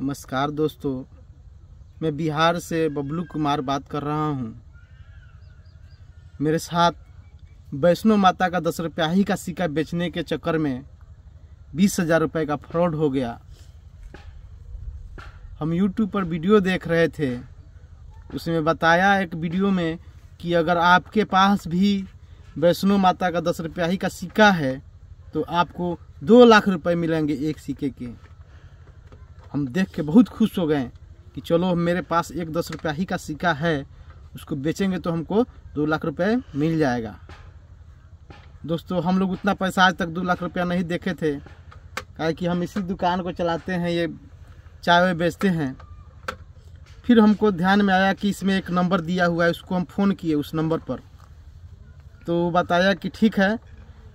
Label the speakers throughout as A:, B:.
A: नमस्कार दोस्तों मैं बिहार से बबलू कुमार बात कर रहा हूँ मेरे साथ वैष्णो माता का दस रुपया ही का सिक्का बेचने के चक्कर में बीस हज़ार रुपये का फ्रॉड हो गया हम यूट्यूब पर वीडियो देख रहे थे उसमें बताया एक वीडियो में कि अगर आपके पास भी वैष्णो माता का दस रुपया ही का सिक्का है तो आपको दो लाख रुपए मिलेंगे एक सिक्के के हम देख के बहुत खुश हो गए कि चलो मेरे पास एक दस रुपया ही का सिक्का है उसको बेचेंगे तो हमको दो लाख रुपये मिल जाएगा दोस्तों हम लोग उतना पैसा आज तक दो लाख रुपया नहीं देखे थे क्या कि हम इसी दुकान को चलाते हैं ये चाय बेचते हैं फिर हमको ध्यान में आया कि इसमें एक नंबर दिया हुआ है उसको हम फ़ोन किए उस नंबर पर तो बताया कि ठीक है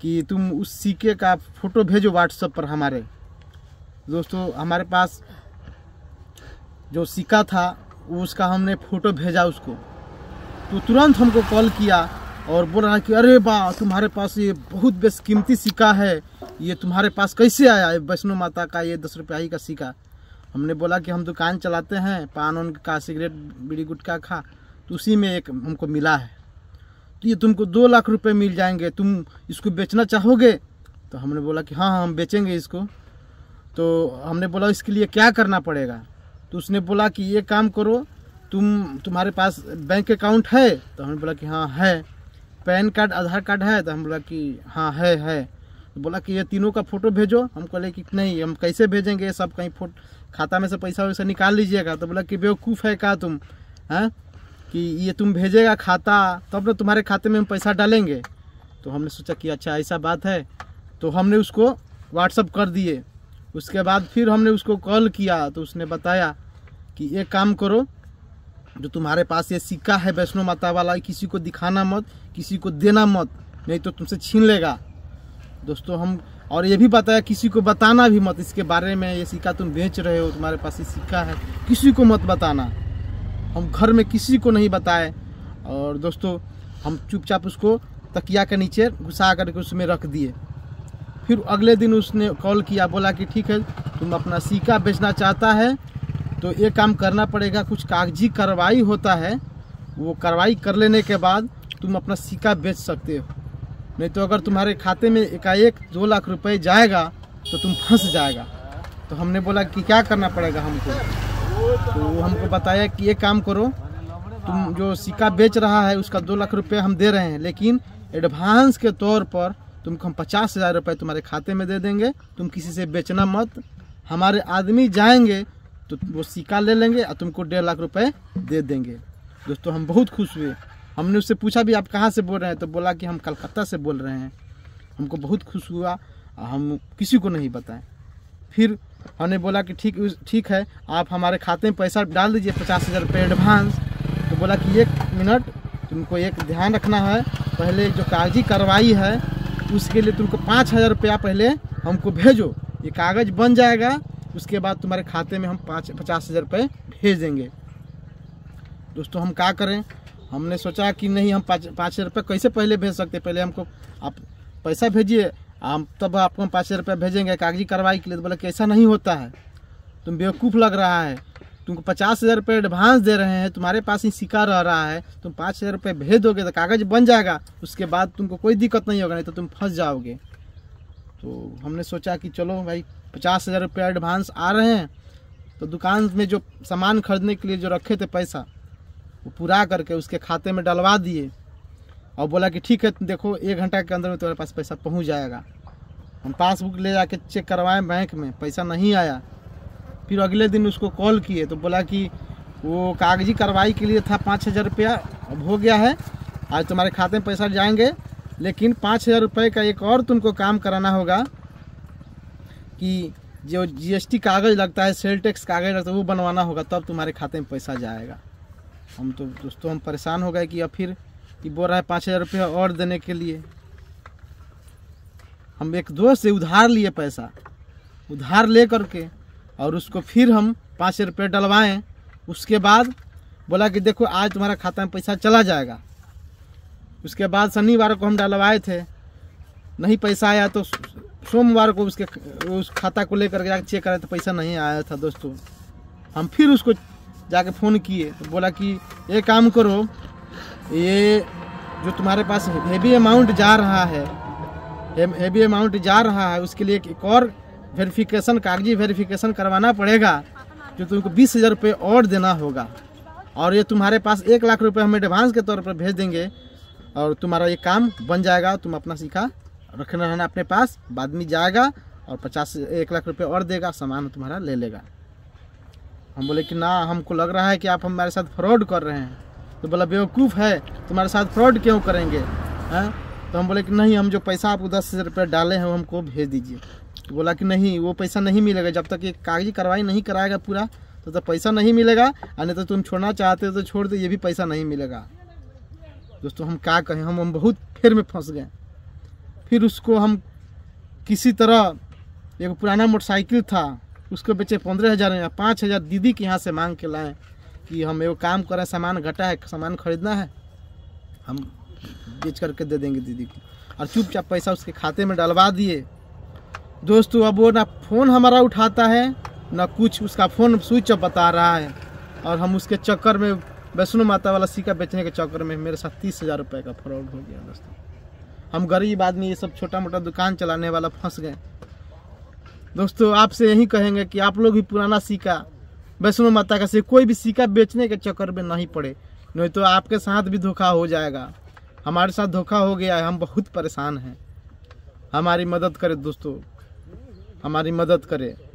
A: कि तुम उस सिक्के का फ़ोटो भेजो व्हाट्सएप पर हमारे दोस्तों हमारे पास जो सिक्का था उसका हमने फ़ोटो भेजा उसको तो तुरंत हमको कॉल किया और बोल रहा कि अरे बा तुम्हारे पास ये बहुत बेशकीमती सिक्का है ये तुम्हारे पास कैसे आया ये वैष्णो माता का ये दस रुपया ही का सिक्का हमने बोला कि हम दुकान चलाते हैं पान उन का सिगरेट बीड़ी गुटका खा तो उसी में एक हमको मिला है तो ये तुमको दो लाख रुपए मिल जाएंगे तुम इसको बेचना चाहोगे तो हमने बोला कि हाँ हाँ हम बेचेंगे इसको तो हमने बोला इसके लिए क्या करना पड़ेगा तो उसने बोला कि ये काम करो तुम तुम्हारे पास बैंक अकाउंट है तो हमने बोला कि हाँ है पैन कार्ड आधार कार्ड है तो हम बोला कि हाँ है है तो बोला कि ये तीनों का फ़ोटो भेजो हम बोले कि नहीं हम कैसे भेजेंगे सब कहीं फोटो खाता में से पैसा वैसा निकाल लीजिएगा तो बोला कि बेवकूफ़ है का तुम हैं हाँ? कि ये तुम भेजेगा खाता तब ना तुम्हारे खाते में हम पैसा डालेंगे तो हमने सोचा कि अच्छा ऐसा बात है तो हमने उसको व्हाट्सअप कर दिए उसके बाद फिर हमने उसको कॉल किया तो उसने बताया कि एक काम करो जो तुम्हारे पास ये सिक्का है वैष्णो माता वाला किसी को दिखाना मत किसी को देना मत नहीं तो तुमसे छीन लेगा दोस्तों हम और ये भी बताया किसी को बताना भी मत इसके बारे में ये सिक्का तुम बेच रहे हो तुम्हारे पास ये सिक्का है किसी को मत बताना हम घर में किसी को नहीं बताए और दोस्तों हम चुपचाप उसको तकिया के नीचे घुसा करके उसमें रख दिए फिर अगले दिन उसने कॉल किया बोला कि ठीक है तुम अपना सिक्का बेचना चाहता है तो ये काम करना पड़ेगा कुछ कागजी कार्रवाई होता है वो कार्रवाई कर लेने के बाद तुम अपना सिक्का बेच सकते हो नहीं तो अगर तुम्हारे खाते में एकाएक दो लाख रुपए जाएगा तो तुम फंस जाएगा तो हमने बोला कि क्या करना पड़ेगा हमको तो वो हमको बताया कि ये काम करो तुम जो सिक्का बेच रहा है उसका दो लाख रुपये हम दे रहे हैं लेकिन एडवांस के तौर पर तुमको हम पचास हज़ार रुपये तुम्हारे खाते में दे देंगे तुम किसी से बेचना मत हमारे आदमी जाएंगे तो वो सिक्का ले लेंगे और तुमको डेढ़ लाख रुपए दे देंगे दोस्तों हम बहुत खुश हुए हमने उससे पूछा भी आप कहाँ से बोल रहे हैं तो बोला कि हम कलकत्ता से बोल रहे हैं हमको बहुत खुश हुआ और हम किसी को नहीं बताएं फिर हमने बोला कि ठीक ठीक है आप हमारे खाते में पैसा डाल दीजिए पचास हज़ार रुपये एडवांस तो बोला कि एक मिनट तुमको एक ध्यान रखना है पहले जो कागजी कार्रवाई है उसके लिए तुमको पाँच हज़ार रुपया पहले हमको भेजो ये कागज़ बन जाएगा उसके बाद तुम्हारे खाते में हम पाँच पचास हज़ार रुपये भेज देंगे दोस्तों हम क्या करें हमने सोचा कि नहीं हम पाँच पाँच हज़ार रुपये कैसे पहले भेज सकते पहले हमको आप पैसा भेजिए हम तब आपको हम पाँच हज़ार रुपया भेजेंगे कागजी कार्रवाई के लिए तो बोला कैसा नहीं होता है तुम बेवकूफ़ लग रहा है तुमको पचास हज़ार रुपये एडवांस दे रहे हैं तुम्हारे पास ही सिक्का रह रहा है तुम पाँच हज़ार रुपये भेज दोगे तो कागज़ बन जाएगा उसके बाद तुमको कोई दिक्कत नहीं होगा नहीं तो तुम फंस जाओगे तो हमने सोचा कि चलो भाई पचास हज़ार रुपये एडवांस आ रहे हैं तो दुकान में जो सामान खरीदने के लिए जो रखे थे पैसा वो पूरा करके उसके खाते में डलवा दिए और बोला कि ठीक है देखो एक घंटा के अंदर में तुम्हारे पास पैसा पहुँच जाएगा हम पासबुक ले जाके चेक करवाएं बैंक में पैसा नहीं आया फिर अगले दिन उसको कॉल किए तो बोला कि वो कागजी कार्रवाई के लिए था पाँच हज़ार रुपया अब हो गया है आज तुम्हारे खाते में पैसा जाएंगे लेकिन पाँच हज़ार रुपये का एक और तुमको काम कराना होगा कि जो जीएसटी कागज़ लगता है सेल टैक्स कागज़ लगता है वो बनवाना होगा तब तुम्हारे खाते में पैसा जाएगा हम तो दोस्तों हम परेशान हो गए कि अब फिर कि बोल रहा है पाँच हज़ार रुपये और देने के लिए हम एक दोस्त से उधार लिए पैसा उधार ले करके और उसको फिर हम पाँच रुपये डलवाएँ उसके बाद बोला कि देखो आज तुम्हारा खाता में पैसा चला जाएगा उसके बाद शनिवार को हम डलवाए थे नहीं पैसा आया तो सोमवार को उसके उस खाता को लेकर जाकर चेक कराए तो पैसा नहीं आया था दोस्तों हम फिर उसको जाके फ़ोन किए तो बोला कि ये काम करो ये जो तुम्हारे पास हैवी अमाउंट जा रहा है हेवी अमाउंट जा रहा है उसके लिए एक और वेरिफिकेशन कागजी वेरिफिकेशन करवाना पड़ेगा जो तुमको बीस हज़ार रुपये और देना होगा और ये तुम्हारे पास एक लाख रुपये हम एडवांस के तौर पर भेज देंगे और तुम्हारा ये काम बन जाएगा तुम अपना सीखा रखना रहना अपने पास बाद में जाएगा और पचास एक लाख रुपये और देगा सामान तुम्हारा ले लेगा हम बोले कि ना हमको लग रहा है कि आप हमारे साथ फ्रॉड कर रहे हैं तो बोला बेवकूफ़ है तुम्हारे साथ फ्रॉड क्यों करेंगे हैं हाँ? तो हम बोले कि नहीं हम जो पैसा आपको दस हज़ार रुपये डाले हैं वो हमको भेज दीजिए बोला कि नहीं वो पैसा नहीं मिलेगा जब तक ये कागजी कार्रवाई नहीं कराएगा पूरा तो, तो पैसा नहीं मिलेगा और नहीं तो तुम छोड़ना चाहते हो तो छोड़ दो ये भी पैसा नहीं मिलेगा दोस्तों हम क्या कहें हम हम बहुत फिर में फंस गए फिर उसको हम किसी तरह एक पुराना मोटरसाइकिल था उसको बेचे पंद्रह हज़ार में पाँच हज़ार दीदी के यहाँ से मांग के लाएँ कि हम एगो काम करें सामान घटा है सामान खरीदना है हम बेच करके दे देंगे दीदी को और चुपचाप पैसा उसके खाते में डलवा दिए दोस्तों अब वो ना फ़ोन हमारा उठाता है ना कुछ उसका फ़ोन स्विच ऑफ बता रहा है और हम उसके चक्कर में वैष्णो माता वाला सिक्का बेचने के चक्कर में मेरे साथ तीस हज़ार रुपये का फ्रॉड हो गया दोस्तों हम गरीब आदमी ये सब छोटा मोटा दुकान चलाने वाला फंस गए दोस्तों आपसे यही कहेंगे कि आप लोग भी पुराना सिक्का वैष्णो माता का से कोई भी सिक्का बेचने के चक्कर में नहीं पड़े नहीं तो आपके साथ भी धोखा हो जाएगा हमारे साथ धोखा हो गया है हम बहुत परेशान हैं हमारी मदद करें दोस्तों हमारी मदद करे